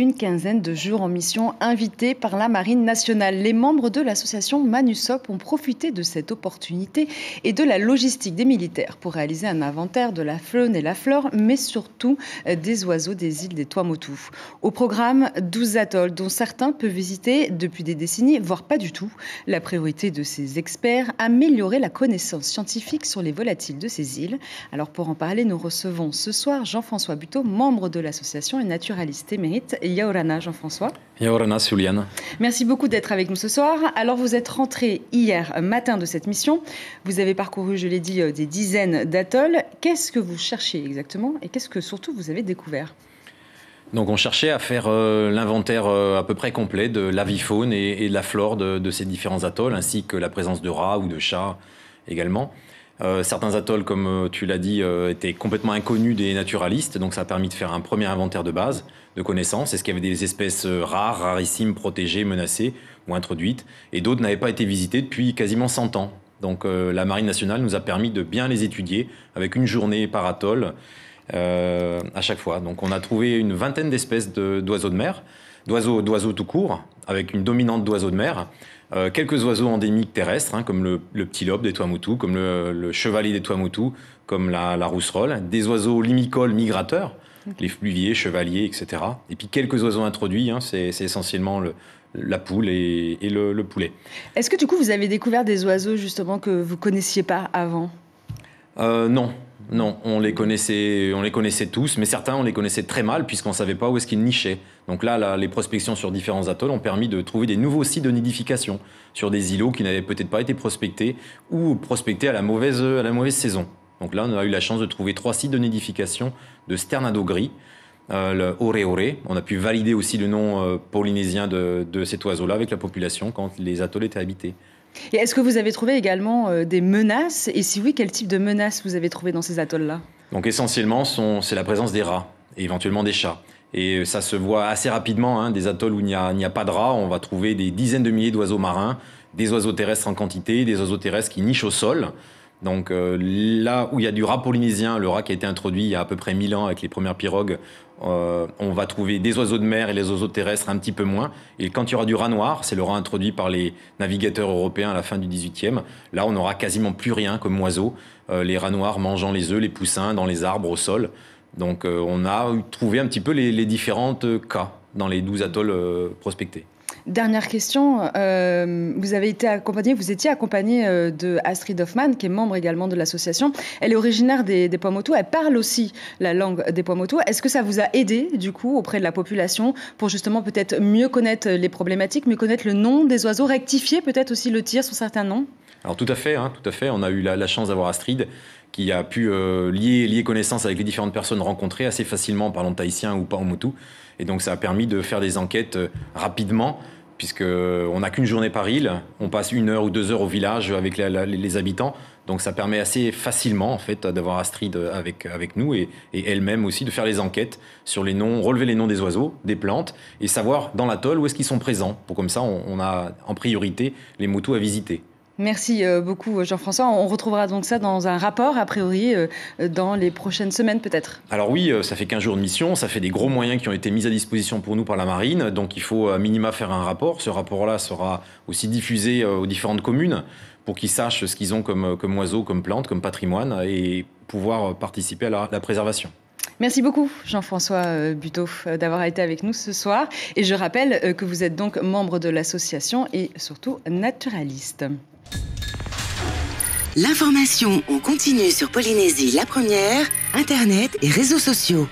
une quinzaine de jours en mission invité par la Marine nationale. Les membres de l'association Manusop ont profité de cette opportunité et de la logistique des militaires pour réaliser un inventaire de la faune et la flore, mais surtout euh, des oiseaux des îles des Tuamotu. Au programme, 12 atolls dont certains peuvent visiter depuis des décennies, voire pas du tout. La priorité de ces experts, améliorer la connaissance scientifique sur les volatiles de ces îles. Alors pour en parler, nous recevons ce soir Jean-François Buteau, membre de l'association et naturaliste émérite Yaurana, Jean-François. Yaurana, Suliana. Merci beaucoup d'être avec nous ce soir. Alors vous êtes rentré hier matin de cette mission. Vous avez parcouru, je l'ai dit, euh, des dizaines d'atolls. Qu'est-ce que vous cherchez exactement et qu'est-ce que surtout vous avez découvert donc on cherchait à faire euh, l'inventaire euh, à peu près complet de la vie faune et, de la flore de, ces différents atolls, ainsi que la présence de rats ou de chats également. Euh, certains atolls, comme euh, tu l'as dit, euh, étaient complètement inconnus des naturalistes, donc ça a permis de faire un premier inventaire de base, de connaissances. Est-ce qu'il y avait des espèces rares, rarissimes, protégées, menacées ou introduites Et d'autres n'avaient pas été visitées depuis quasiment 100 ans. Donc la Marine nationale nous a permis de bien les étudier avec une journée par atoll à chaque fois. Donc on a trouvé une vingtaine d'espèces d'oiseaux de, de, mer, d'oiseaux tout court, avec une dominante d'oiseaux de mer. Euh, quelques oiseaux endémiques terrestres, hein, comme le, petit lobe des toamoutou, comme le, chevalier des toamoutou, comme la, la des oiseaux limicoles migrateurs, les fluviers, chevaliers, etc. Et puis quelques oiseaux introduits, hein, c'est essentiellement la poule et, le, poulet. Est-ce que du coup vous avez découvert des oiseaux justement que vous connaissiez pas avant euh, Non, non, on les connaissait, on les connaissait tous, mais certains on les connaissait très mal puisqu'on ne savait pas où est-ce qu'ils nichaient. Donc là, les prospections sur différents atolls ont permis de trouver des nouveaux sites de nidification sur des îlots qui n'avaient peut-être pas été prospectés ou prospectés à la mauvaise, à la mauvaise saison. Donc là, on a eu la chance de trouver trois sites de nidification de sternado gris, euh, le ore On a pu valider aussi le nom euh, polynésien de, de cet oiseau-là avec la population quand les atolls étaient habités. Et est-ce que vous avez trouvé également euh, des menaces Et si oui, quel type de menaces vous avez trouvé dans ces atolls-là Donc essentiellement, c'est la présence des rats et éventuellement des chats. Et euh, ça se voit assez rapidement, hein, des atolls où il n'y a, pas de rats, on va trouver des dizaines de milliers d'oiseaux marins, des oiseaux terrestres en quantité, des oiseaux terrestres qui nichent au sol. Donc euh, là où il y a du rat polynésien, le rat qui a été introduit il y a à peu près 1000 ans avec les premières pirogues, euh, on va trouver des oiseaux de mer et les oiseaux terrestres un petit peu moins. Et quand il y aura du rat noir, c'est le rat introduit par les navigateurs européens à la fin du 18e, là on n'aura quasiment plus rien comme oiseaux, euh, les rats noirs mangeant les œufs, les poussins dans les arbres, au sol. Donc on a trouvé un petit peu les, les différentes cas dans les 12 atolls prospectés. Dernière question. Euh, vous avez été accompagné, vous étiez accompagné euh, de Astrid Hoffman, qui est membre également de l'association. Elle est originaire des, des Pomotou. Elle parle aussi la langue des Pomotou. Est-ce que ça vous a aidé, du coup, auprès de la population pour justement peut-être mieux connaître les problématiques, mieux connaître le nom des oiseaux, rectifier peut-être aussi le tir sur certains noms Alors tout à fait, hein, tout à fait. On a eu la, chance d'avoir Astrid qui a pu euh, lier, lier connaissance avec les différentes personnes rencontrées assez facilement en parlant tahitien ou pas Et donc ça a permis de faire des enquêtes rapidement puisque on n'a qu'une journée par île, on passe une heure ou deux heures au village avec les habitants, donc ça permet assez facilement en fait d'avoir Astrid avec, nous et, elle-même aussi de faire les enquêtes sur les noms, relever les noms des oiseaux, des plantes et savoir dans l'atoll où est-ce qu'ils sont présents, pour comme ça on, on a en priorité les motos à visiter. Merci euh, beaucoup euh, Jean-François. On retrouvera donc ça dans un rapport, a priori, euh, dans les prochaines semaines peut-être. Alors oui, ça fait 15 jours de mission, ça fait des gros moyens qui ont été mis à disposition pour nous par la marine, donc il faut à minima faire un rapport. Ce rapport-là sera aussi diffusé aux différentes communes pour qu'ils sachent ce qu'ils ont comme, oiseaux, comme plantes, comme patrimoine et pouvoir participer à la, la préservation. Merci beaucoup Jean-François Buteau d'avoir été avec nous ce soir. Et je rappelle que vous êtes donc membre de l'association et surtout naturaliste. L'information en continue sur Polynésie la première, Internet et réseaux sociaux.